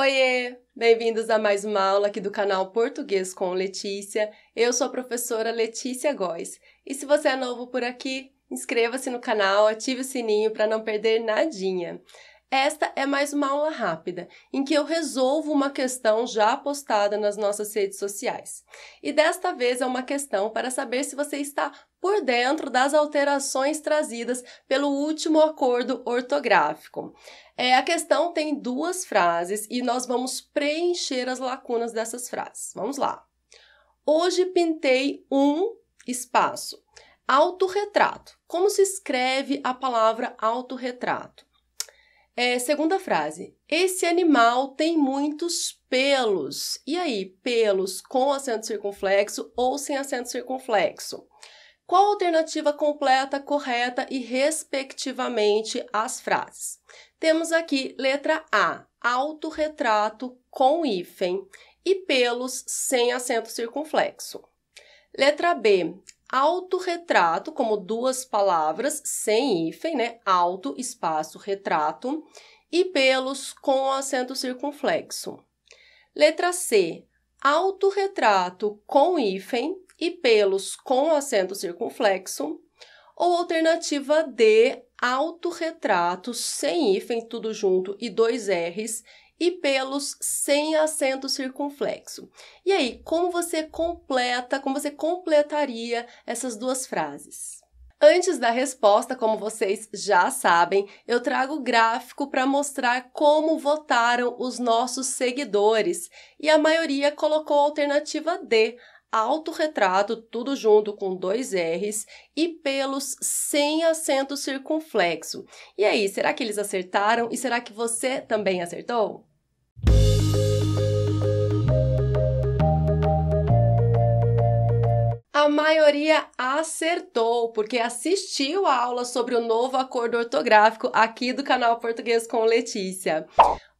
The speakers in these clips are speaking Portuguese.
Oiê! Bem-vindos a mais uma aula aqui do canal Português com Letícia. Eu sou a professora Letícia Góes. E se você é novo por aqui, inscreva-se no canal, ative o sininho para não perder nadinha. Esta é mais uma aula rápida em que eu resolvo uma questão já postada nas nossas redes sociais. E desta vez é uma questão para saber se você está por dentro das alterações trazidas pelo último acordo ortográfico. É, a questão tem duas frases e nós vamos preencher as lacunas dessas frases. Vamos lá. Hoje pintei um espaço. Autorretrato. Como se escreve a palavra autorretrato? É, segunda frase. Esse animal tem muitos pelos. E aí, pelos com acento circunflexo ou sem acento circunflexo? Qual a alternativa completa, correta e, respectivamente, as frases? Temos aqui letra A, autorretrato com hífen e pelos sem acento circunflexo. Letra B, autorretrato, como duas palavras, sem hífen, né? Auto, espaço, retrato, e pelos com acento circunflexo. Letra C, autorretrato com hífen e pelos com acento circunflexo, ou alternativa D, autorretrato sem hífen, tudo junto e dois R's e pelos sem acento circunflexo. E aí, como você completa, como você completaria essas duas frases? Antes da resposta, como vocês já sabem, eu trago o gráfico para mostrar como votaram os nossos seguidores e a maioria colocou a alternativa D, autorretrato, tudo junto com dois R's, e pelos sem acento circunflexo. E aí, será que eles acertaram? E será que você também acertou? maioria acertou, porque assistiu a aula sobre o novo acordo ortográfico aqui do canal Português com Letícia.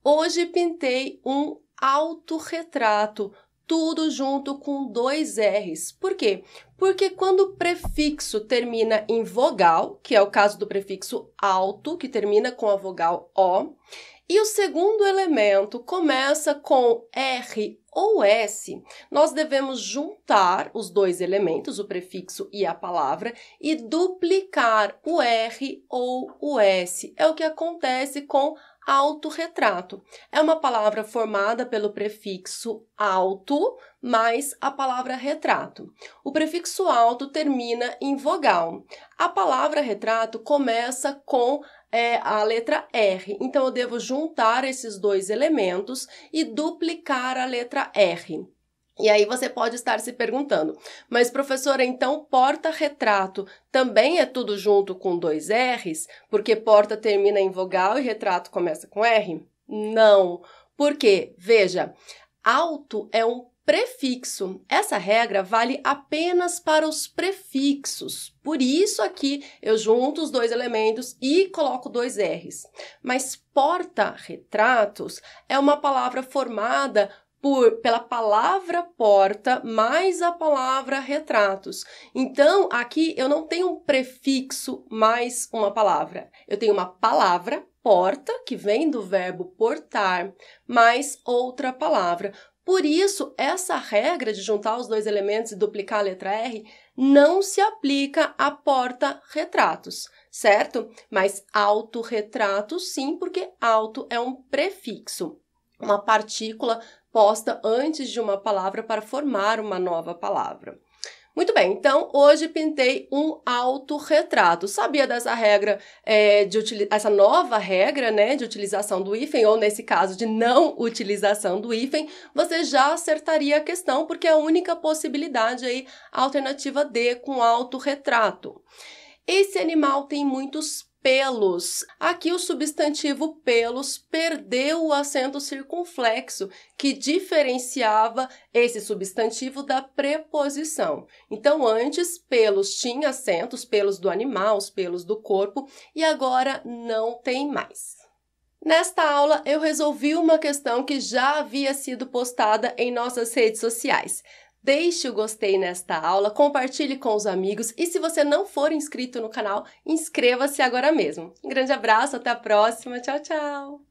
Hoje pintei um autorretrato, tudo junto com dois R's. Por quê? Porque quando o prefixo termina em vogal, que é o caso do prefixo alto, que termina com a vogal O, e o segundo elemento começa com R ou S. Nós devemos juntar os dois elementos, o prefixo e a palavra, e duplicar o R ou o S. É o que acontece com autorretrato. É uma palavra formada pelo prefixo alto mais a palavra retrato. O prefixo alto termina em vogal. A palavra retrato começa com é a letra R. Então, eu devo juntar esses dois elementos e duplicar a letra R. E aí você pode estar se perguntando, mas professora, então porta-retrato também é tudo junto com dois R's? Porque porta termina em vogal e retrato começa com R? Não, Por quê? veja, alto é um Prefixo. Essa regra vale apenas para os prefixos. Por isso aqui eu junto os dois elementos e coloco dois R's. Mas porta-retratos é uma palavra formada por, pela palavra porta mais a palavra retratos. Então, aqui eu não tenho um prefixo mais uma palavra. Eu tenho uma palavra porta, que vem do verbo portar, mais outra palavra. Por isso, essa regra de juntar os dois elementos e duplicar a letra R não se aplica a porta-retratos, certo? Mas autorretrato sim, porque auto é um prefixo, uma partícula posta antes de uma palavra para formar uma nova palavra. Muito bem, então hoje pintei um autorretrato. Sabia dessa regra, é, de essa nova regra, né, de utilização do hífen, ou nesse caso, de não utilização do hífen, você já acertaria a questão, porque é a única possibilidade aí, alternativa D com autorretrato. Esse animal tem muitos pelos. Aqui o substantivo pelos perdeu o acento circunflexo que diferenciava esse substantivo da preposição. Então, antes, pelos tinha acento, os pelos do animal, os pelos do corpo, e agora não tem mais. Nesta aula, eu resolvi uma questão que já havia sido postada em nossas redes sociais. Deixe o gostei nesta aula, compartilhe com os amigos e se você não for inscrito no canal, inscreva-se agora mesmo. Um grande abraço, até a próxima. Tchau, tchau!